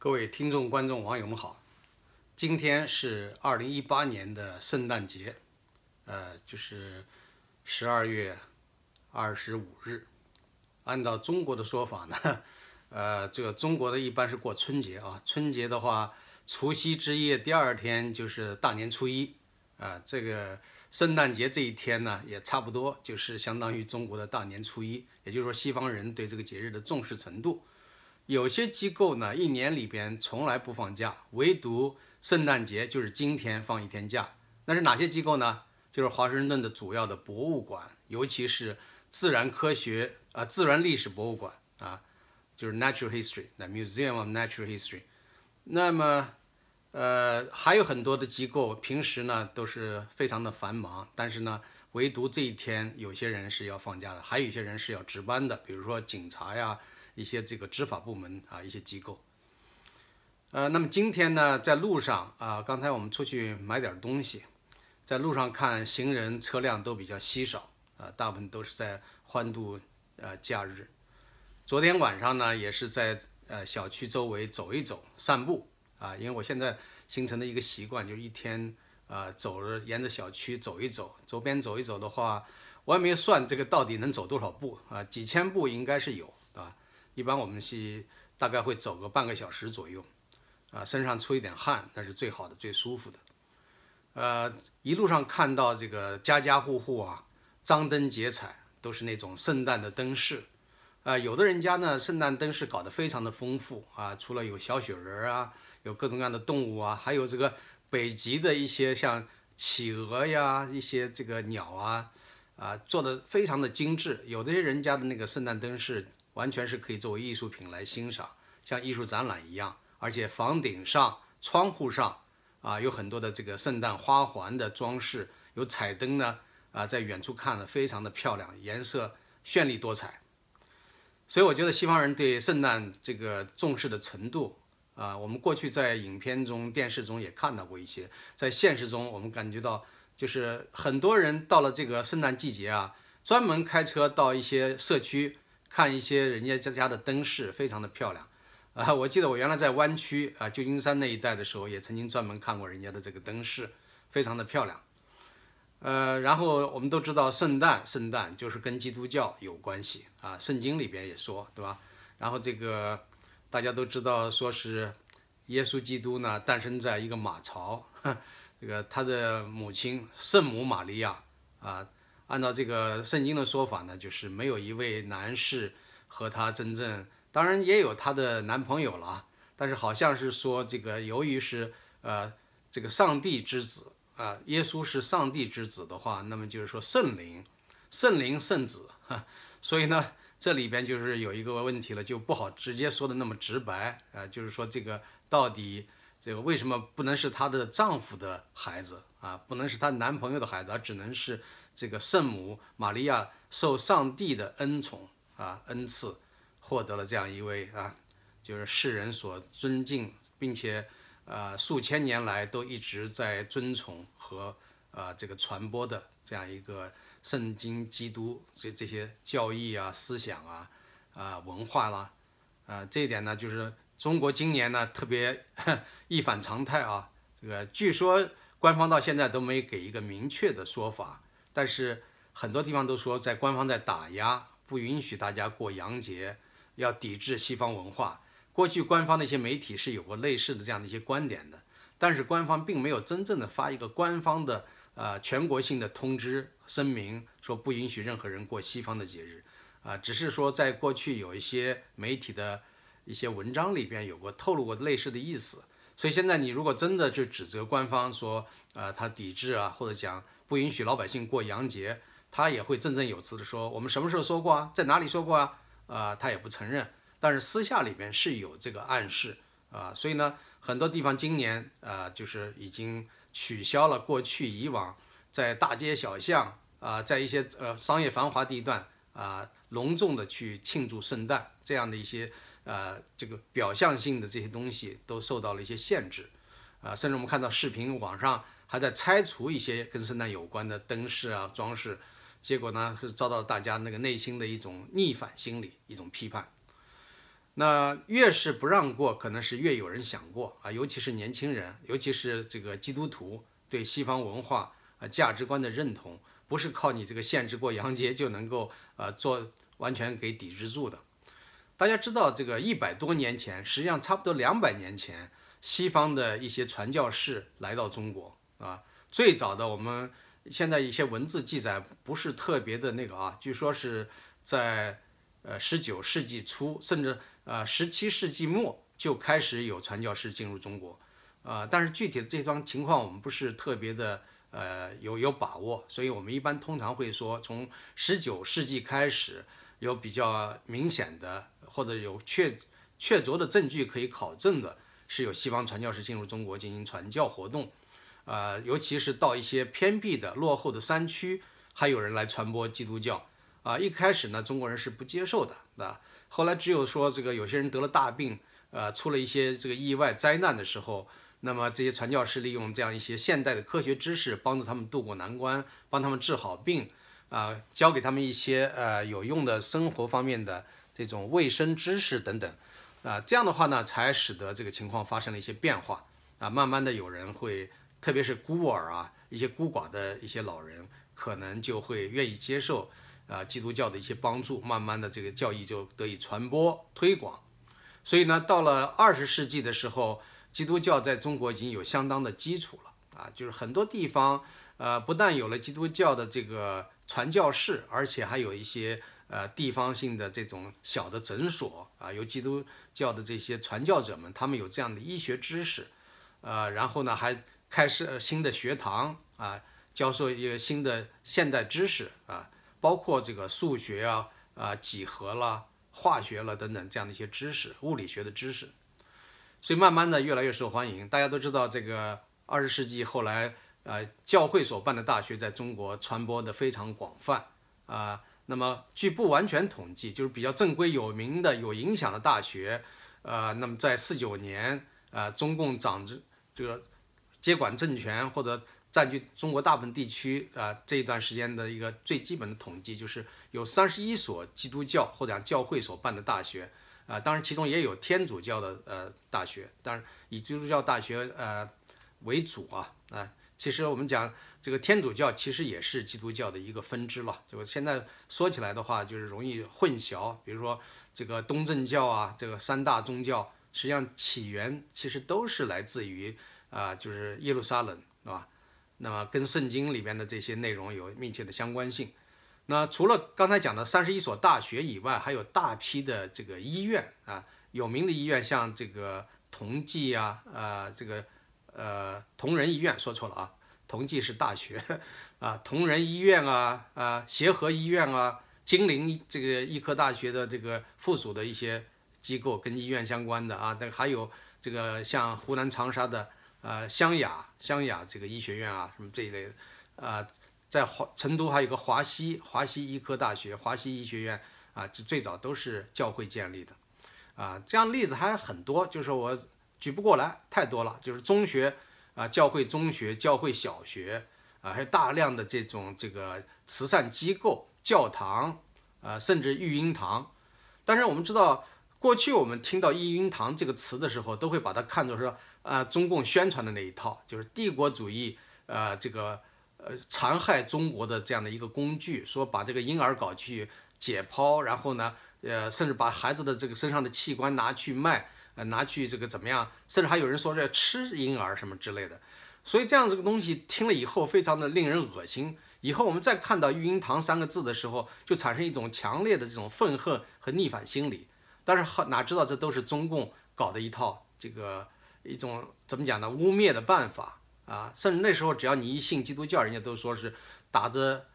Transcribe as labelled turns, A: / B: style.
A: 各位听众、观众、网友们好，今天是二零一八年的圣诞节，呃，就是十二月二十五日。按照中国的说法呢，呃，这个中国的一般是过春节啊，春节的话，除夕之夜，第二天就是大年初一啊。这个圣诞节这一天呢，也差不多就是相当于中国的大年初一，也就是说，西方人对这个节日的重视程度。有些机构呢，一年里边从来不放假，唯独圣诞节就是今天放一天假。那是哪些机构呢？就是华盛顿的主要的博物馆，尤其是自然科学啊，自然历史博物馆啊，就是 Natural History 那 Museum of Natural History。那么，呃，还有很多的机构平时呢都是非常的繁忙，但是呢，唯独这一天有些人是要放假的，还有一些人是要值班的，比如说警察呀。一些这个执法部门啊，一些机构，呃，那么今天呢，在路上啊，刚才我们出去买点东西，在路上看行人车辆都比较稀少啊，大部分都是在欢度呃假日。昨天晚上呢，也是在呃小区周围走一走，散步啊，因为我现在形成的一个习惯，就是一天啊走着沿着小区走一走，周边走一走的话，我也没算这个到底能走多少步啊，几千步应该是有，对吧？一般我们是大概会走个半个小时左右，啊，身上出一点汗那是最好的、最舒服的。呃，一路上看到这个家家户户啊，张灯结彩，都是那种圣诞的灯饰，啊，有的人家呢，圣诞灯饰搞得非常的丰富啊，除了有小雪人啊，有各种各样的动物啊，还有这个北极的一些像企鹅呀，一些这个鸟啊，啊，做的非常的精致，有的人家的那个圣诞灯饰。完全是可以作为艺术品来欣赏，像艺术展览一样。而且房顶上、窗户上啊，有很多的这个圣诞花环的装饰，有彩灯呢啊，在远处看呢，非常的漂亮，颜色绚丽多彩。所以我觉得西方人对圣诞这个重视的程度啊，我们过去在影片中、电视中也看到过一些，在现实中我们感觉到，就是很多人到了这个圣诞季节啊，专门开车到一些社区。看一些人家家家的灯饰，非常的漂亮，啊，我记得我原来在湾区啊，旧金山那一带的时候，也曾经专门看过人家的这个灯饰，非常的漂亮，呃，然后我们都知道，圣诞，圣诞就是跟基督教有关系啊，圣经里边也说，对吧？然后这个大家都知道，说是耶稣基督呢，诞生在一个马槽，这个他的母亲圣母玛利亚啊。按照这个圣经的说法呢，就是没有一位男士和她真正，当然也有她的男朋友了，但是好像是说这个，由于是呃这个上帝之子啊，耶稣是上帝之子的话，那么就是说圣灵，圣灵圣子，所以呢这里边就是有一个问题了，就不好直接说的那么直白啊，就是说这个到底这个为什么不能是她的丈夫的孩子啊，不能是她男朋友的孩子，而只能是。这个圣母玛利亚受上帝的恩宠啊，恩赐，获得了这样一位啊，就是世人所尊敬，并且呃数千年来都一直在尊崇和呃这个传播的这样一个圣经基督这这些教义啊思想啊啊文化啦，啊这一点呢，就是中国今年呢特别 一反常态啊，这个据说官方到现在都没给一个明确的说法。但是很多地方都说，在官方在打压，不允许大家过洋节，要抵制西方文化。过去官方的一些媒体是有过类似的这样的一些观点的，但是官方并没有真正的发一个官方的呃全国性的通知声明，说不允许任何人过西方的节日啊，只是说在过去有一些媒体的一些文章里边有过透露过类似的意思。所以现在你如果真的去指责官方说，呃，他抵制啊，或者讲。不允许老百姓过洋节，他也会振振有词的说：“我们什么时候说过啊？在哪里说过啊？”啊，他也不承认。但是私下里面是有这个暗示啊，所以呢，很多地方今年啊，就是已经取消了过去以往在大街小巷啊，在一些呃商业繁华地段啊，隆重的去庆祝圣诞这样的一些呃这个表象性的这些东西都受到了一些限制啊，甚至我们看到视频网上。还在拆除一些跟圣诞有关的灯饰啊装饰，结果呢是遭到大家那个内心的一种逆反心理，一种批判。那越是不让过，可能是越有人想过啊，尤其是年轻人，尤其是这个基督徒对西方文化啊价值观的认同，不是靠你这个限制过洋节就能够呃做完全给抵制住的。大家知道，这个一百多年前，实际上差不多两百年前，西方的一些传教士来到中国。啊，最早的我们现在一些文字记载不是特别的那个啊，据说是在呃十九世纪初，甚至呃十七世纪末就开始有传教士进入中国，啊，但是具体的这桩情况我们不是特别的呃有有把握，所以我们一般通常会说，从十九世纪开始有比较明显的或者有确确凿的证据可以考证的，是有西方传教士进入中国进行传教活动。呃，尤其是到一些偏僻的、落后的山区，还有人来传播基督教啊。一开始呢，中国人是不接受的，啊，后来只有说，这个有些人得了大病，呃，出了一些这个意外灾难的时候，那么这些传教士利用这样一些现代的科学知识，帮助他们渡过难关，帮他们治好病，啊，教给他们一些呃有用的生活方面的这种卫生知识等等，啊，这样的话呢，才使得这个情况发生了一些变化，啊，慢慢的有人会。特别是孤儿啊，一些孤寡的一些老人，可能就会愿意接受，呃，基督教的一些帮助，慢慢的这个教义就得以传播推广。所以呢，到了二十世纪的时候，基督教在中国已经有相当的基础了啊，就是很多地方，呃，不但有了基督教的这个传教士，而且还有一些呃地方性的这种小的诊所啊，由基督教的这些传教者们，他们有这样的医学知识，呃，然后呢还。开设新的学堂啊，教授一些新的现代知识啊，包括这个数学啊、啊几何啦、化学啦等等这样的一些知识，物理学的知识。所以慢慢的越来越受欢迎。大家都知道，这个二十世纪后来呃教会所办的大学在中国传播的非常广泛啊。那么据不完全统计，就是比较正规有名的、有影响的大学，呃，那么在四九年呃中共掌这这个。接管政权或者占据中国大部分地区啊，这一段时间的一个最基本的统计就是有三十一所基督教或者讲教会所办的大学啊，当然其中也有天主教的呃大学，当然以基督教大学呃为主啊啊。其实我们讲这个天主教其实也是基督教的一个分支了，就现在说起来的话就是容易混淆，比如说这个东正教啊，这个三大宗教实际上起源其实都是来自于。啊，就是耶路撒冷，啊，吧？那么跟圣经里面的这些内容有密切的相关性。那除了刚才讲的三十一所大学以外，还有大批的这个医院啊，有名的医院，像这个同济啊，呃，这个呃同仁医院，说错了啊，同济是大学啊，同仁医院啊，啊，协和医院啊，金陵这个医科大学的这个附属的一些机构跟医院相关的啊，那还有这个像湖南长沙的。呃，湘雅，湘雅这个医学院啊，什么这一类的，啊，在华成都还有个华西，华西医科大学，华西医学院啊，这最早都是教会建立的，啊，这样例子还有很多，就是我举不过来，太多了，就是中学啊，教会中学，教会小学啊，还有大量的这种这个慈善机构，教堂，呃，甚至育婴堂，但是我们知道，过去我们听到育婴堂这个词的时候，都会把它看作是。啊，中共宣传的那一套，就是帝国主义，呃，这个，呃，残害中国的这样的一个工具，说把这个婴儿搞去解剖，然后呢，呃，甚至把孩子的这个身上的器官拿去卖，呃，拿去这个怎么样？甚至还有人说这吃婴儿什么之类的。所以这样这个东西听了以后，非常的令人恶心。以后我们再看到“育婴堂”三个字的时候，就产生一种强烈的这种愤恨和逆反心理。但是哪知道这都是中共搞的一套这个。一种怎么讲呢？污蔑的办法啊，甚至那时候只要你一信基督教，人家都说是打着。